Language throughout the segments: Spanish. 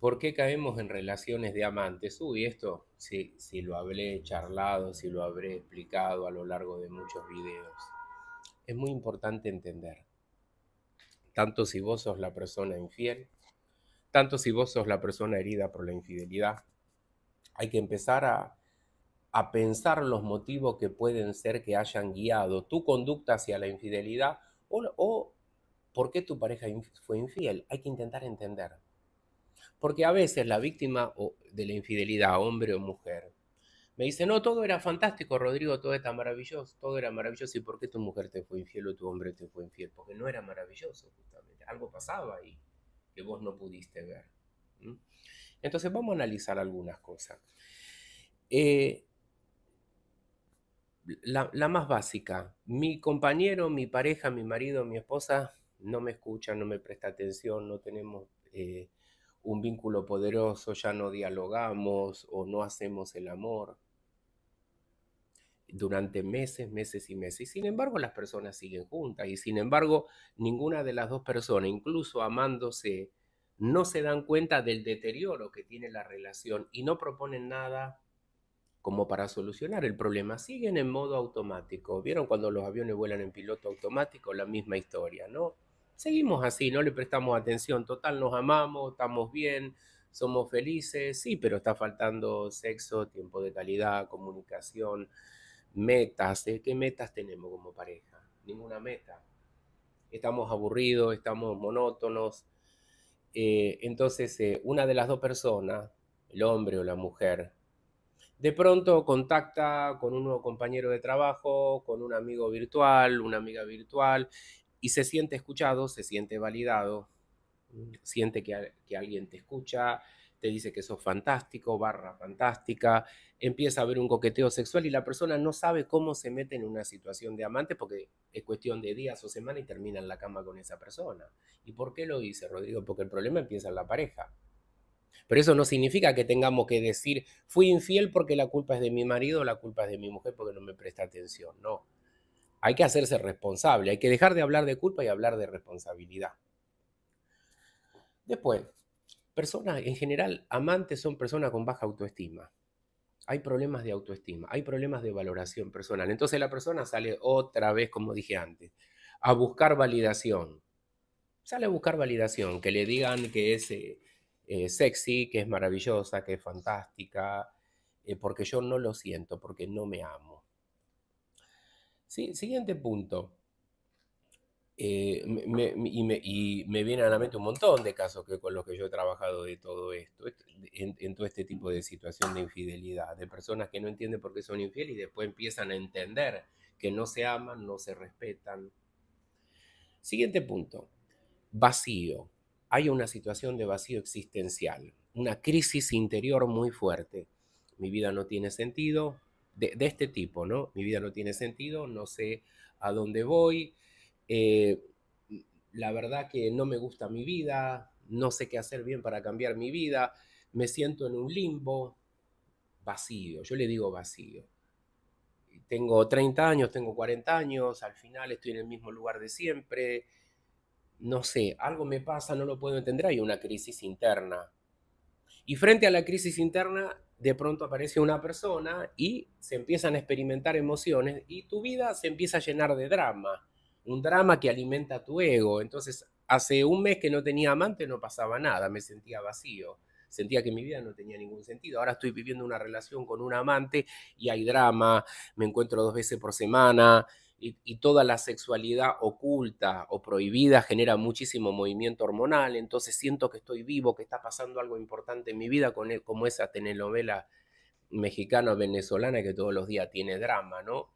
¿Por qué caemos en relaciones de amantes? Uy, esto sí, lo hablé charlado, sí lo habré explicado a lo largo de muchos videos. Es muy importante entender, tanto si vos sos la persona infiel, tanto si vos sos la persona herida por la infidelidad, hay que empezar a, pensar los motivos que pueden ser que hayan guiado tu conducta hacia la infidelidad o, o por qué tu pareja fue infiel. Hay que intentar entender. Porque a veces la víctima de la infidelidad, hombre o mujer, me dice, no, todo era fantástico, Rodrigo, todo está maravilloso, todo era maravilloso. ¿Y por qué tu mujer te fue infiel o tu hombre te fue infiel? Porque no era maravilloso, justamente. Algo pasaba ahí que vos no pudiste ver. Entonces vamos a analizar algunas cosas. Eh, la, más básica, mi compañero, mi pareja, mi marido, mi esposa no me escucha, no me presta atención, no tenemos eh, un vínculo poderoso, ya no dialogamos o no hacemos el amor durante meses, meses y meses. Y sin embargo, las personas siguen juntas y sin embargo, ninguna de las dos personas, incluso amándose, no se dan cuenta del deterioro que tiene la relación y no proponen nada como para solucionar el problema. Siguen en modo automático. ¿Vieron cuando los aviones vuelan en piloto automático? La misma historia, ¿no? seguimos así, no le prestamos atención, total nos amamos, estamos bien, somos felices, sí, pero está faltando sexo, tiempo de calidad, comunicación, metas, eh, ¿qué metas tenemos como pareja? Ninguna meta. Estamos aburridos, estamos monótonos. Eh, entonces, eh, una de las dos personas, el hombre o la mujer, de pronto contacta con un nuevo compañero de trabajo, con un amigo virtual, una amiga virtual, y se siente escuchado, se siente validado, mm. siente que, alguien te escucha, te dice que sos fantástico, barra fantástica, empieza a haber un coqueteo sexual y la persona no sabe cómo se mete en una situación de amante porque es cuestión de días o semanas y termina en la cama con esa persona. ¿Y por qué lo dice Rodrigo? Porque el problema empieza en la pareja. Pero eso no significa que tengamos que decir, fui infiel porque la culpa es de mi marido, o la culpa es de mi mujer porque no me presta atención. No, hay que hacerse responsable, hay que dejar de hablar de culpa y hablar de responsabilidad. Después, personas en general, amantes son personas con baja autoestima. Hay problemas de autoestima, hay problemas de valoración personal. Entonces la persona sale otra vez, como dije antes, a buscar validación. Sale a buscar validación, que le digan que es eh, eh, sexy, que es maravillosa, que es fantástica, eh, porque yo no lo siento, porque no me amo siguiente punto. Eh, y, me, vienen a la mente un montón de casos que, con los que yo he trabajado de todo esto, en, en, todo este tipo de situación de infidelidad, de personas que no entienden por qué son infieles y después empiezan a entender que no se aman, no se respetan. Siguiente punto, vacío. Hay una situación de vacío existencial, una crisis interior muy fuerte. Mi vida no tiene sentido, de, este tipo, ¿no? Mi vida no tiene sentido, no sé a dónde voy, eh, la verdad que no me gusta mi vida, no sé qué hacer bien para cambiar mi vida, me siento en un limbo vacío, yo le digo vacío. Tengo 30 años, tengo 40 años, al final estoy en el mismo lugar de siempre, no sé, algo me pasa, no lo puedo entender, hay una crisis interna. Y frente a la crisis interna, de pronto aparece una persona y se empiezan a experimentar emociones y tu vida se empieza a llenar de drama, un drama que alimenta tu ego. Entonces, hace un mes que no tenía amante no pasaba nada, me sentía vacío, sentía que mi vida no tenía ningún sentido. Ahora estoy viviendo una relación con un amante y hay drama, me encuentro dos veces por semana, y, toda la sexualidad oculta o prohibida genera muchísimo movimiento hormonal, entonces siento que estoy vivo, que está pasando algo importante en mi vida, con como esa telenovela mexicana venezolana que todos los días tiene drama, ¿no?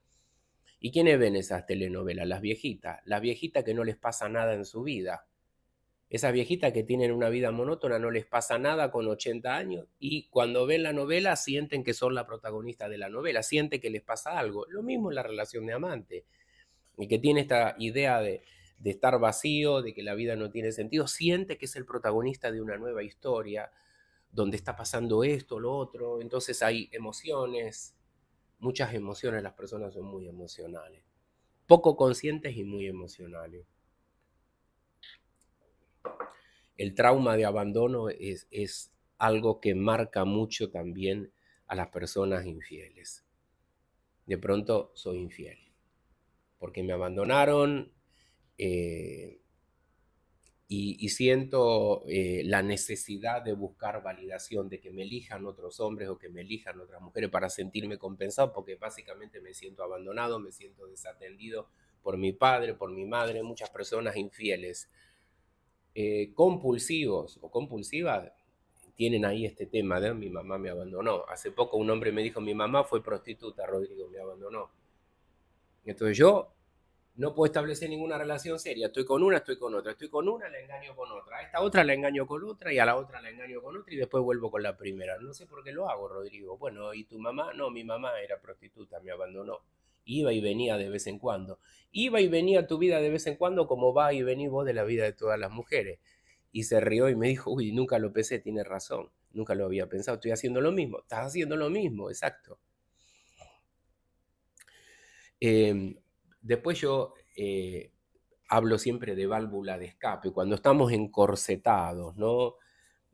¿Y quiénes ven esas telenovelas? Las viejitas, las viejitas que no les pasa nada en su vida, esas viejitas que tienen una vida monótona no les pasa nada con 80 años y cuando ven la novela sienten que son la protagonista de la novela, sienten que les pasa algo. Lo mismo en la relación de amante. y que tiene esta idea de, de estar vacío, de que la vida no tiene sentido, siente que es el protagonista de una nueva historia, donde está pasando esto, lo otro. Entonces hay emociones, muchas emociones, las personas son muy emocionales, poco conscientes y muy emocionales el trauma de abandono es, algo que marca mucho también a las personas infieles. De pronto soy infiel, porque me abandonaron eh, y, siento eh, la necesidad de buscar validación, de que me elijan otros hombres o que me elijan otras mujeres para sentirme compensado, porque básicamente me siento abandonado, me siento desatendido por mi padre, por mi madre, muchas personas infieles eh, compulsivos o compulsivas tienen ahí este tema de ah, mi mamá me abandonó. Hace poco un hombre me dijo, mi mamá fue prostituta, Rodrigo, me abandonó. Entonces yo no puedo establecer ninguna relación seria. Estoy con una, estoy con otra. Estoy con una, la engaño con otra. A esta otra la engaño con otra y a la otra la engaño con otra y después vuelvo con la primera. No sé por qué lo hago, Rodrigo. Bueno, ¿y tu mamá? No, mi mamá era prostituta, me abandonó iba y venía de vez en cuando. Iba y venía tu vida de vez en cuando como va y venís vos de la vida de todas las mujeres. Y se rió y me dijo, uy, nunca lo pensé, tiene razón, nunca lo había pensado, estoy haciendo lo mismo, estás haciendo lo mismo, exacto. Em, después yo eh, hablo siempre de válvula de escape, cuando estamos encorsetados, ¿no?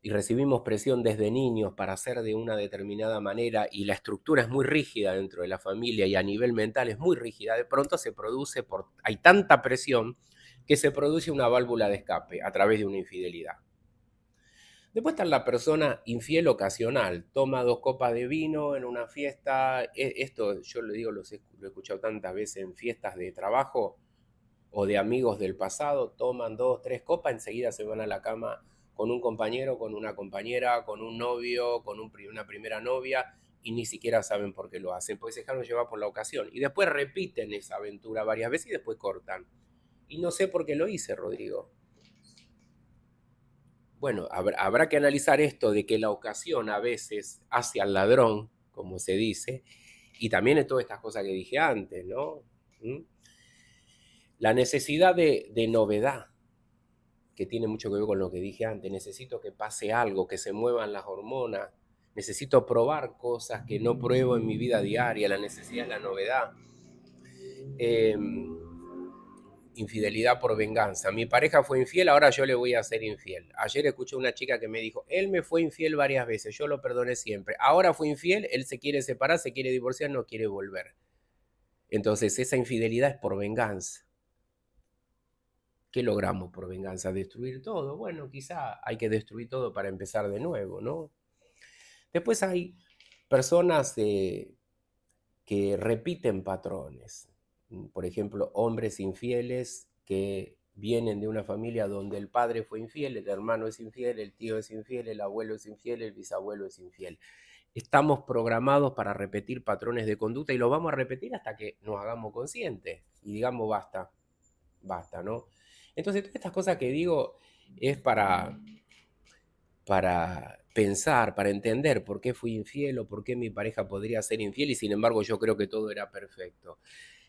y recibimos presión desde niños para hacer de una determinada manera y la estructura es muy rígida dentro de la familia y a nivel mental es muy rígida, de pronto se produce, por, hay tanta presión que se produce una válvula de escape a través de una infidelidad. Después está la persona infiel ocasional, toma dos copas de vino en una fiesta, e, esto yo lo digo, lo he escuchado tantas veces en fiestas de trabajo o de amigos del pasado, toman dos, tres copas, enseguida se van a la cama con un compañero, con una compañera, con un novio, con una primera novia, y ni siquiera saben por qué lo hacen, pues se dejaron llevar por la ocasión. Y después repiten esa aventura varias veces y después cortan. Y no sé por qué lo hice, Rodrigo. Bueno, habrá, que analizar esto de que la ocasión a veces hace al ladrón, como se dice, y también es todas estas cosas que dije antes, ¿no? ¿Mm? La necesidad de novedad que tiene mucho que ver con lo que dije antes. Necesito que pase algo, que se muevan las hormonas. Necesito probar cosas que no pruebo en mi vida diaria. La necesidad es la novedad. Em, infidelidad por venganza. Mi pareja fue infiel, ahora yo le voy a ser infiel. Ayer escuché una chica que me dijo, él me fue infiel varias veces, yo lo perdoné siempre. Ahora fue infiel, él se quiere separar, se quiere divorciar, no quiere volver. Entonces esa infidelidad es por venganza. ¿qué logramos por venganza? Destruir todo. Bueno, quizá hay que destruir todo para empezar de nuevo, ¿no? Después hay personas eh, que repiten patrones. Por ejemplo, hombres infieles que vienen de una familia donde el padre fue infiel, el hermano es infiel, el tío es infiel, el abuelo es infiel, el bisabuelo es infiel. Estamos programados para repetir patrones de conducta y lo vamos a repetir hasta que nos hagamos conscientes y digamos basta, basta, ¿no? Entonces, todas estas cosas que digo es para, para pensar, para entender por qué fui infiel o por qué mi pareja podría ser infiel y sin embargo yo creo que todo era perfecto.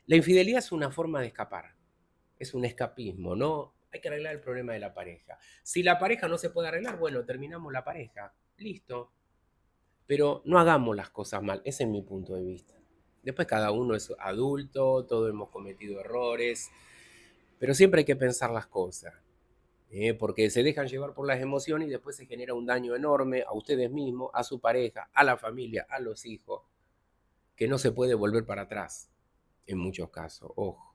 La infidelidad es una forma de escapar, es un escapismo, ¿no? Hay que arreglar el problema de la pareja. Si la pareja no se puede arreglar, bueno, terminamos la pareja, listo. Pero no hagamos las cosas mal, ese es mi punto de vista. Después cada uno es adulto, todos hemos cometido errores, pero siempre hay que pensar las cosas, ¿eh? porque se dejan llevar por las emociones y después se genera un daño enorme a ustedes mismos, a su pareja, a la familia, a los hijos, que no se puede volver para atrás en muchos casos. Ojo.